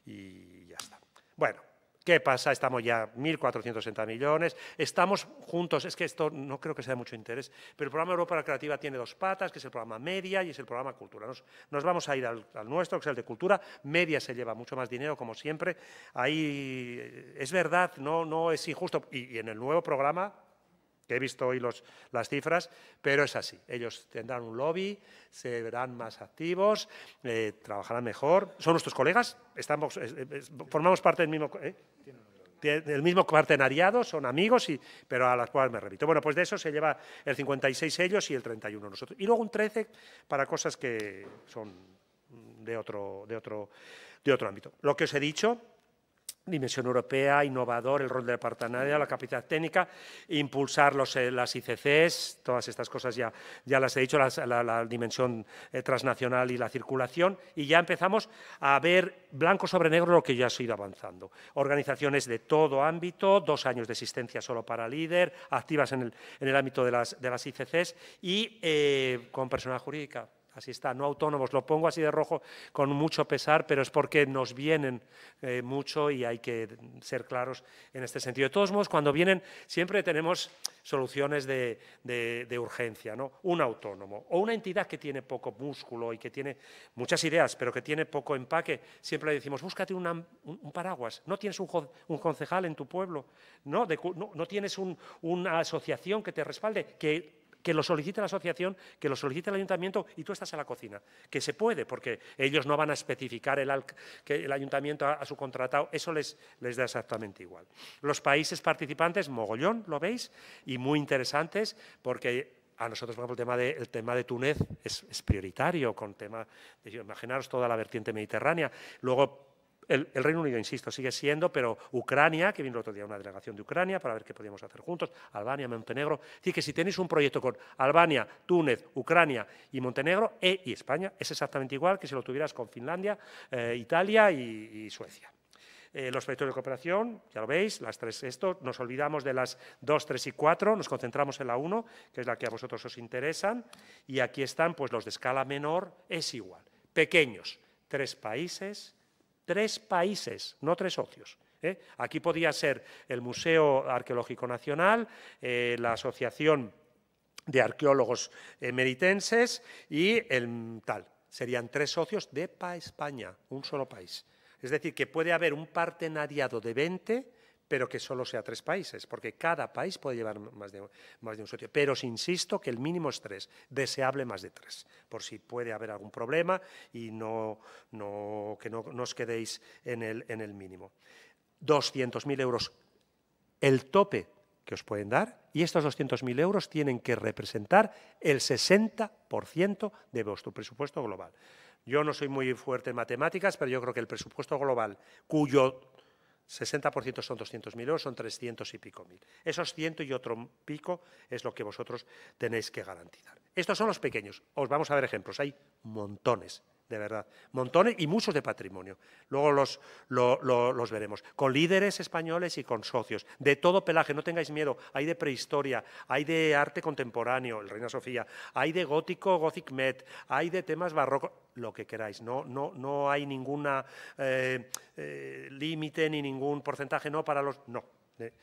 y ya está. Bueno, ¿Qué pasa? Estamos ya 1.460 millones, estamos juntos, es que esto no creo que sea de mucho interés, pero el programa Europa Creativa tiene dos patas, que es el programa Media y es el programa Cultura. Nos, vamos a ir al, nuestro, que es el de Cultura. Media se lleva mucho más dinero, como siempre. Ahí eh, es verdad, no, no es injusto. y en el nuevo programa que he visto hoy los, las cifras, pero es así. Ellos tendrán un lobby, se verán más activos, eh, trabajarán mejor. Son nuestros colegas, estamos, formamos parte del mismo, ¿eh? del mismo partenariado, son amigos, pero a las cuales me repito. Bueno, pues de eso se lleva el 56 ellos y el 31 nosotros. Y luego un 13 para cosas que son de otro, de otro, de otro ámbito. Lo que os he dicho, dimensión europea, innovador, el rol de la partenaria, la capacidad técnica, impulsar los, eh, las ICCs, todas estas cosas ya, ya las he dicho, la, dimensión eh, transnacional y la circulación, y ya empezamos a ver blanco sobre negro lo que ya ha ido avanzando. Organizaciones de todo ámbito, dos años de existencia solo para líder, activas en el, en el ámbito de las, de las ICCs y eh, con personal jurídica así está, no autónomos. Lo pongo así de rojo con mucho pesar, pero es porque nos vienen eh, mucho y hay que ser claros en este sentido. De todos modos, cuando vienen siempre tenemos soluciones de, urgencia, ¿no? Un autónomo o una entidad que tiene poco músculo y que tiene muchas ideas, pero que tiene poco empaque, siempre le decimos, búscate un, paraguas. ¿No tienes un, concejal en tu pueblo? ¿No, no, tienes una asociación que te respalde? Que que lo solicite la asociación, que lo solicite el ayuntamiento y tú estás en la cocina. Que se puede, porque ellos no van a especificar el, que el ayuntamiento a, su contratado, eso les, les da exactamente igual. Los países participantes, mogollón, lo veis, y muy interesantes, porque a nosotros, por ejemplo, el tema de, tema de Túnez es, es prioritario, con tema, de, imaginaros toda la vertiente mediterránea. Luego, el, Reino Unido, insisto, sigue siendo, pero Ucrania, que vino el otro día una delegación de Ucrania para ver qué podíamos hacer juntos, Albania, Montenegro. Así que si tenéis un proyecto con Albania, Túnez, Ucrania y Montenegro e, y España, es exactamente igual que si lo tuvieras con Finlandia, eh, Italia y, Suecia. Eh, los proyectos de cooperación, ya lo veis, las tres esto, nos olvidamos de las dos, tres y cuatro, nos concentramos en la uno, que es la que a vosotros os interesan, y aquí están pues los de escala menor, es igual, pequeños, tres países, Tres países, no tres socios. ¿eh? Aquí podía ser el Museo Arqueológico Nacional, eh, la Asociación de Arqueólogos Emeritenses eh, y el tal. Serían tres socios de España, un solo país. Es decir, que puede haber un partenariado de 20 pero que solo sea tres países, porque cada país puede llevar más de, más de un socio. Pero os insisto que el mínimo es tres, deseable más de tres, por si puede haber algún problema y no, que no, os quedéis en el, en el mínimo. 200.000 euros, el tope que os pueden dar, y estos 200.000 euros tienen que representar el 60% de vuestro presupuesto global. Yo no soy muy fuerte en matemáticas, pero yo creo que el presupuesto global, cuyo 60% son 200.000 euros, son 300 y pico mil. Esos 100 y otro pico es lo que vosotros tenéis que garantizar. Estos son los pequeños. Os vamos a ver ejemplos. Hay montones de verdad. Montones y muchos de patrimonio. Luego los, los veremos. Con líderes españoles y con socios. De todo pelaje, no tengáis miedo. Hay de prehistoria, hay de arte contemporáneo, el Reina Sofía, hay de gótico, Gothic Met, hay de temas barrocos, lo que queráis. No, no, no hay ningún eh, eh, límite ni ningún porcentaje, no para los. No. Eh,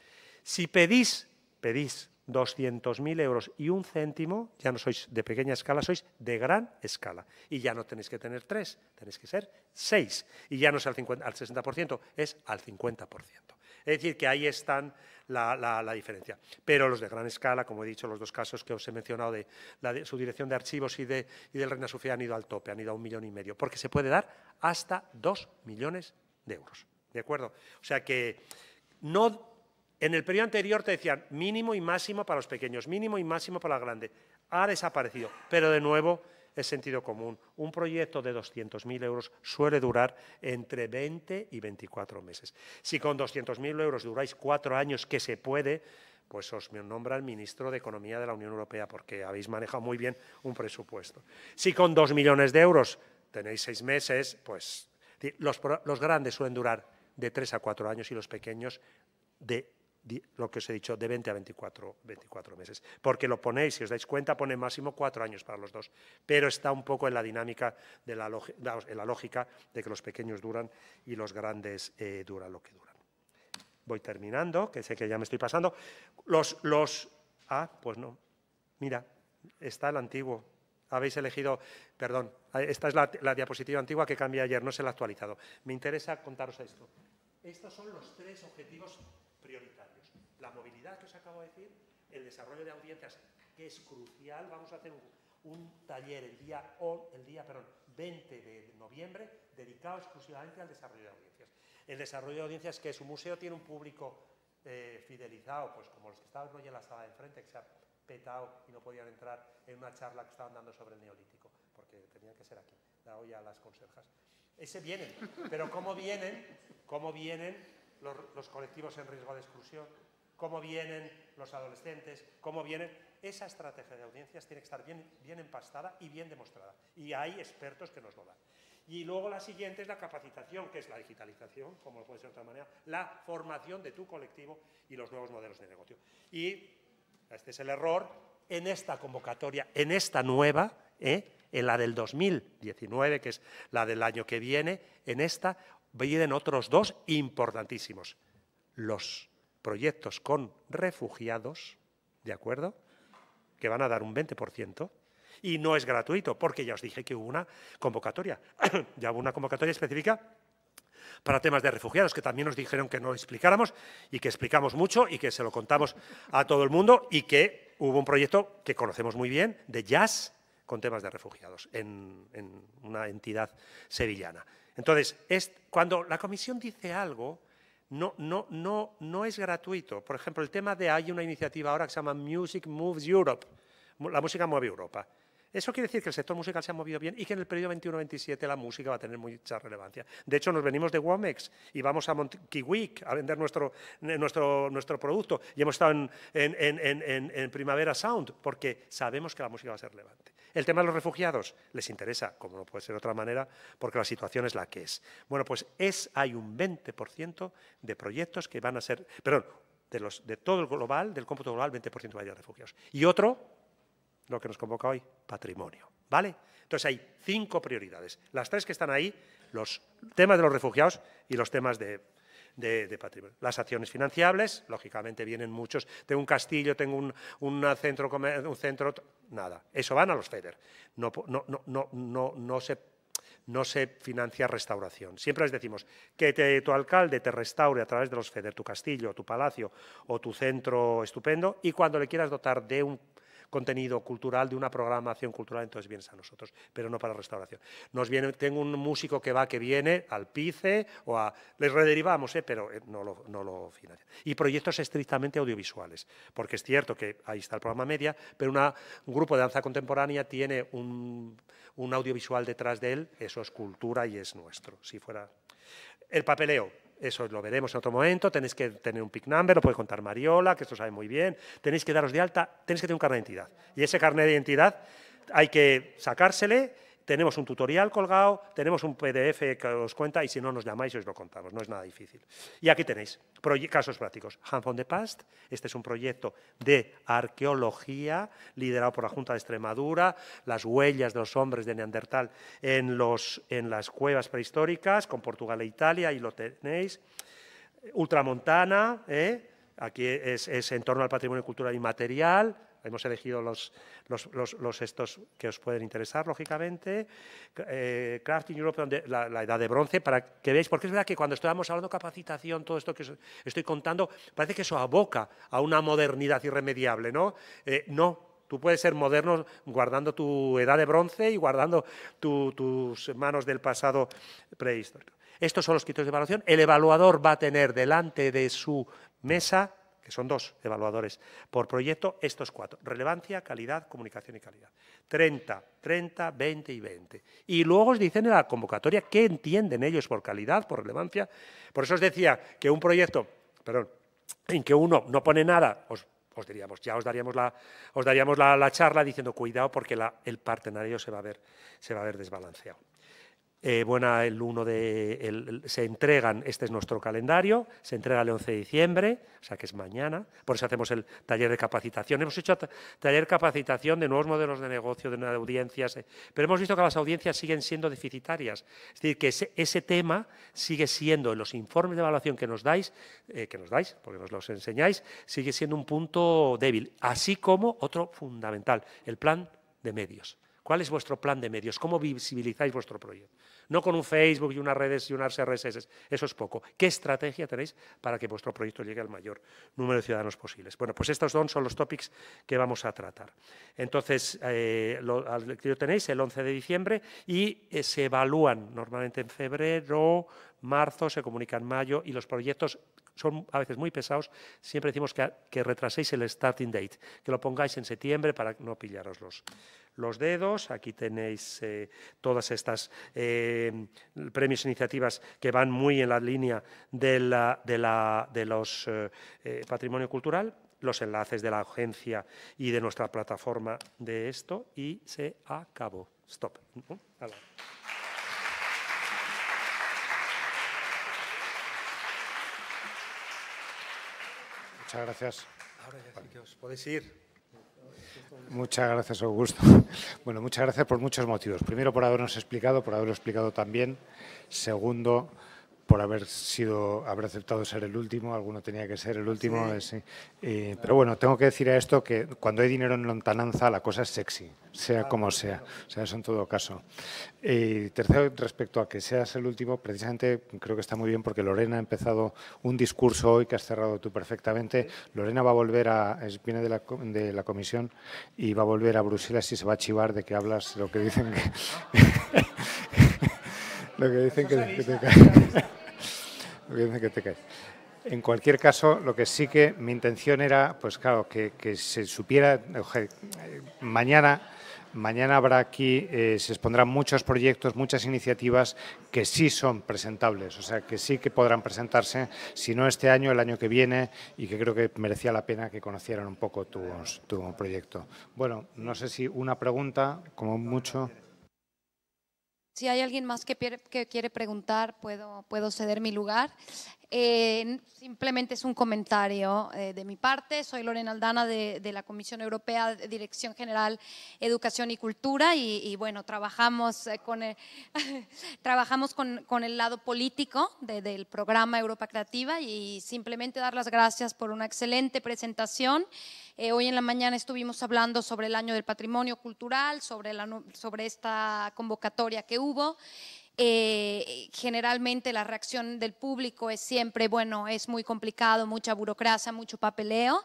si pedís, pedís 200.000 euros y un céntimo, ya no sois de pequeña escala, sois de gran escala. Y ya no tenéis que tener tres, tenéis que ser seis. Y ya no es al, 60%, es al 50%. Es decir, que ahí están la, diferencia. Pero los de gran escala, como he dicho, los dos casos que os he mencionado de la su dirección de archivos y, de, y del Reina Sofía han ido al tope, han ido a un millón y medio, porque se puede dar hasta dos millones de euros. ¿De acuerdo? O sea que no en el periodo anterior te decían mínimo y máximo para los pequeños, mínimo y máximo para los grandes. Ha desaparecido, pero de nuevo es sentido común. Un proyecto de 200.000 euros suele durar entre 20 y 24 meses. Si con 200.000 euros duráis cuatro años, que se puede, pues os nombra el ministro de Economía de la Unión Europea, porque habéis manejado muy bien un presupuesto. Si con dos millones de euros tenéis seis meses, pues los, los grandes suelen durar de tres a cuatro años y los pequeños de lo que os he dicho, de 20 a 24, 24 meses. Porque lo ponéis, si os dais cuenta, pone máximo cuatro años para los dos, pero está un poco en la dinámica, de la, en la lógica de que los pequeños duran y los grandes eh, duran lo que duran. Voy terminando, que sé que ya me estoy pasando. Los, los, ah, pues no, mira, está el antiguo. Habéis elegido, perdón, esta es la, diapositiva antigua que cambié ayer, no se la actualizado. Me interesa contaros esto. Estos son los tres objetivos prioritarios. La movilidad que os acabo de decir, el desarrollo de audiencias, que es crucial. Vamos a hacer un, taller el día, o el día perdón, 20 de noviembre dedicado exclusivamente al desarrollo de audiencias. El desarrollo de audiencias que su museo tiene un público eh, fidelizado, pues como los que estaban hoy en la sala de enfrente, que se ha petado y no podían entrar en una charla que estaban dando sobre el neolítico, porque tenían que ser aquí, la olla a las conserjas. Ese vienen, pero ¿cómo vienen? ¿Cómo vienen? los, colectivos en riesgo de exclusión, cómo vienen los adolescentes, cómo vienen. Esa estrategia de audiencias tiene que estar bien, bien empastada y bien demostrada. Y hay expertos que nos lo dan. Y luego la siguiente es la capacitación, que es la digitalización, como puede ser de otra manera, la formación de tu colectivo y los nuevos modelos de negocio. Y este es el error en esta convocatoria, en esta nueva, ¿eh? en la del 2019, que es la del año que viene, en esta vienen otros dos importantísimos. Los proyectos con refugiados, ¿de acuerdo? Que van a dar un 20%. Y no es gratuito, porque ya os dije que hubo una convocatoria. ya hubo una convocatoria específica para temas de refugiados, que también nos dijeron que no explicáramos y que explicamos mucho y que se lo contamos a todo el mundo y que hubo un proyecto que conocemos muy bien de jazz con temas de refugiados en, en una entidad sevillana. Entonces, es, cuando la comisión dice algo, no, no, no, no es gratuito. Por ejemplo, el tema de hay una iniciativa ahora que se llama Music Moves Europe, la música mueve Europa. Eso quiere decir que el sector musical se ha movido bien y que en el periodo 21-27 la música va a tener mucha relevancia. De hecho, nos venimos de Womex y vamos a Week a vender nuestro, nuestro, nuestro producto y hemos estado en, Primavera Sound porque sabemos que la música va a ser relevante. El tema de los refugiados les interesa, como no puede ser de otra manera, porque la situación es la que es. Bueno, pues es, hay un 20% de proyectos que van a ser, perdón, de, de todo el global, del cómputo global, 20% va a a refugiados. Y otro, lo que nos convoca hoy, patrimonio. ¿Vale? Entonces hay cinco prioridades. Las tres que están ahí, los temas de los refugiados y los temas de de, patrimonio. Las acciones financiables, lógicamente vienen muchos, tengo un castillo, tengo un, centro, un centro, nada, eso van a los FEDER, no, no, no, no, no se no se financia restauración. Siempre les decimos que tu alcalde te restaure a través de los FEDER tu castillo, tu palacio o tu centro estupendo y cuando le quieras dotar de un contenido cultural, de una programación cultural, entonces vienes a nosotros, pero no para restauración. Nos viene, tengo un músico que va, que viene al PICE o a... Les rederivamos, eh, pero eh, no lo, no lo financia. Y proyectos estrictamente audiovisuales, porque es cierto que ahí está el programa media, pero un grupo de danza contemporánea tiene un, un audiovisual detrás de él, eso es cultura y es nuestro, si fuera... El papeleo, eso lo veremos en otro momento, tenéis que tener un pick number, lo puede contar Mariola, que esto sabe muy bien, tenéis que daros de alta, tenéis que tener un carnet de identidad. Y ese carnet de identidad hay que sacársele tenemos un tutorial colgado, tenemos un PDF que os cuenta y si no nos llamáis os lo contamos, no es nada difícil. Y aquí tenéis casos prácticos. Hands on the Past, este es un proyecto de arqueología liderado por la Junta de Extremadura, las huellas de los hombres de Neandertal en, los, en las cuevas prehistóricas con Portugal e Italia, ahí lo tenéis. Ultramontana, ¿eh? aquí es, es en torno al patrimonio cultural inmaterial, Hemos elegido los, estos que os pueden interesar, lógicamente. Eh, Crafting Europe, la, edad de bronce, para que veáis, porque es verdad que cuando estábamos hablando de capacitación, todo esto que os estoy contando, parece que eso aboca a una modernidad irremediable, ¿no? Eh, no, Tú puedes ser moderno guardando tu edad de bronce y guardando tus manos del pasado prehistórico. Estos son los criterios de evaluación. El evaluador va a tener delante de su mesa son dos evaluadores por proyecto, estos cuatro, relevancia, calidad, comunicación y calidad. 30, 30, 20 y 20. Y luego os dicen en la convocatoria qué entienden ellos por calidad, por relevancia. Por eso os decía que un proyecto, perdón, en que uno no pone nada, os diríamos, ya os daríamos la, os daríamos charla diciendo cuidado porque el partenario se va a ver, se va a ver desbalanceado. Eh, bueno, el 1 de. se entregan, este es nuestro calendario, se entrega el 11 de diciembre, o sea que es mañana. Por eso hacemos el taller de capacitación. Hemos hecho taller de capacitación de nuevos modelos de negocio, de nuevas audiencias, eh, pero hemos visto que las audiencias siguen siendo deficitarias. Es decir, que ese, tema sigue siendo, en los informes de evaluación que nos dais, eh, que nos dais, porque nos los enseñáis, sigue siendo un punto débil. Así como otro fundamental, el plan de medios. ¿Cuál es vuestro plan de medios? ¿Cómo visibilizáis vuestro proyecto? No con un Facebook y unas redes y unas RSS, eso es poco. ¿Qué estrategia tenéis para que vuestro proyecto llegue al mayor número de ciudadanos posibles? Bueno, pues estos son, los topics que vamos a tratar. Entonces, eh, lo, tenéis el 11 de diciembre y eh, se evalúan normalmente en febrero, marzo, se comunican en mayo y los proyectos son a veces muy pesados, siempre decimos que, retraséis el starting date, que lo pongáis en septiembre para no pillaros los, los dedos. Aquí tenéis eh, todas estas eh, premios e iniciativas que van muy en la línea del los eh, patrimonio cultural los enlaces de la agencia y de nuestra plataforma de esto y se acabó. Stop. Muchas gracias. Ahora ya os podéis ir. Muchas gracias, Augusto. Bueno, muchas gracias por muchos motivos. Primero, por habernos explicado, por haberlo explicado también. Segundo, por haber sido, haber aceptado ser el último, alguno tenía que ser el último. Eh, pero bueno, tengo que decir a esto que cuando hay dinero en lontananza la cosa es sexy, sea como sea, o sea, eso en todo caso. tercero, respecto a que seas el último, precisamente creo que está muy bien porque Lorena ha empezado un discurso hoy que has cerrado tú perfectamente. Lorena va a volver a, viene de la, de la comisión y va a volver a Bruselas y se va a chivar de que hablas lo que dicen que... Ah. lo que dicen que... En cualquier caso, lo que sí que mi intención era, pues claro, que, se supiera, mañana Mañana habrá aquí, eh, se expondrán muchos proyectos, muchas iniciativas que sí son presentables, o sea, que sí que podrán presentarse, si no este año, el año que viene, y que creo que merecía la pena que conocieran un poco tu, tu proyecto. Bueno, no sé si una pregunta, como mucho. Si hay alguien más que, quiere preguntar, puedo, ceder mi lugar. Eh, simplemente es un comentario eh, de mi parte. Soy Lorena Aldana de, la Comisión Europea, Dirección General Educación y Cultura, y, bueno, trabajamos, eh, con, el, lado político del programa Europa Creativa y simplemente dar las gracias por una excelente presentación. Eh, hoy en la mañana estuvimos hablando sobre el año del patrimonio cultural, sobre, la, sobre esta convocatoria que hubo. Eh, generalmente la reacción del público es siempre, bueno, es muy complicado, mucha burocracia, mucho papeleo,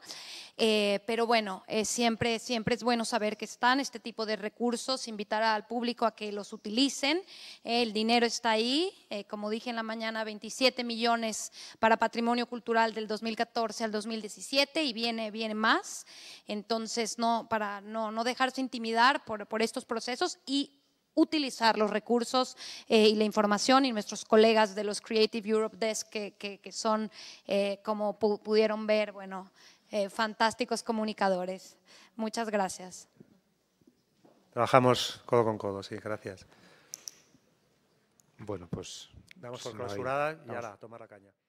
eh, pero bueno, eh, siempre, siempre es bueno saber que están este tipo de recursos, invitar al público a que los utilicen, el dinero está ahí, eh, como dije en la mañana, 27 millones para patrimonio cultural del 2014 al 2017 y viene, viene más, entonces no, para no, no dejarse intimidar por, por estos procesos y utilizar los recursos eh, y la información y nuestros colegas de los Creative Europe Desk que, son, eh, como pudieron ver, bueno, eh, fantásticos comunicadores. Muchas gracias. Trabajamos codo con codo, sí, gracias. Bueno, pues... Damos pues por clausurada y ahora tomar la caña.